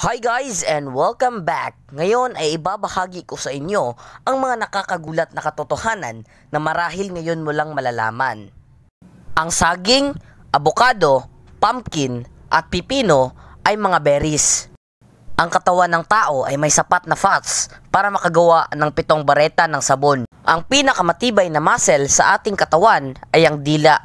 Hi guys and welcome back! Ngayon ay ibabahagi ko sa inyo ang mga nakakagulat na katotohanan na marahil ngayon mo lang malalaman. Ang saging, abokado, pumpkin at pipino ay mga berries. Ang katawan ng tao ay may sapat na fats para makagawa ng pitong bareta ng sabon. Ang pinakamatibay na muscle sa ating katawan ay ang dila.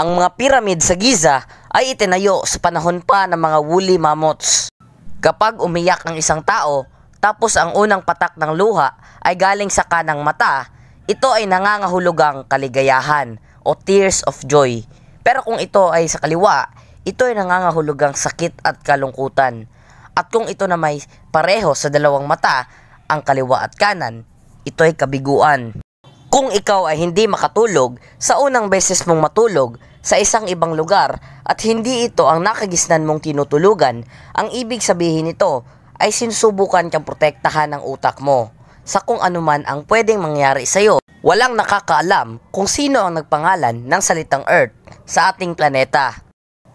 Ang mga piramid sa Giza ay itinayo sa panahon pa ng mga woolly mammoths. Kapag umiyak ang isang tao, tapos ang unang patak ng luha ay galing sa kanang mata, ito ay nangangahulugang kaligayahan o tears of joy. Pero kung ito ay sa kaliwa, ito ay nangangahulugang sakit at kalungkutan. At kung ito na may pareho sa dalawang mata, ang kaliwa at kanan, ito ay kabiguan. Kung ikaw ay hindi makatulog, sa unang beses mong matulog, sa isang ibang lugar at hindi ito ang nakagisnan mong tinutulugan, ang ibig sabihin nito ay sinusubukan kang protektahan ng utak mo sa kung anuman ang pwedeng mangyari sa iyo. Walang nakakaalam kung sino ang nagpangalan ng salitang Earth sa ating planeta.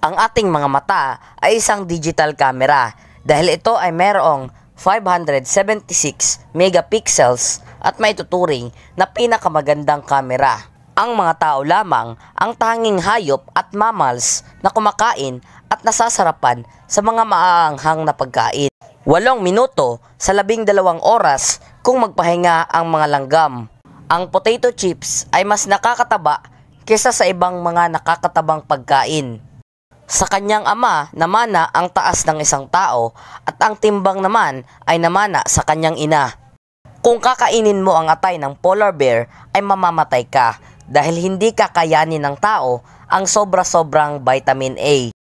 Ang ating mga mata ay isang digital camera dahil ito ay merong 576 megapixels at may tuturing na pinakamagandang camera ang mga tao lamang ang tanging hayop at mammals na kumakain at nasasarapan sa mga maaanghang na pagkain. Walong minuto sa labing dalawang oras kung magpahinga ang mga langgam. Ang potato chips ay mas nakakataba kesa sa ibang mga nakakatabang pagkain. Sa kanyang ama namana ang taas ng isang tao at ang timbang naman ay namana sa kanyang ina. Kung kakainin mo ang atay ng polar bear ay mamamatay ka dahil hindi kakayanin ng tao ang sobra-sobrang vitamin A.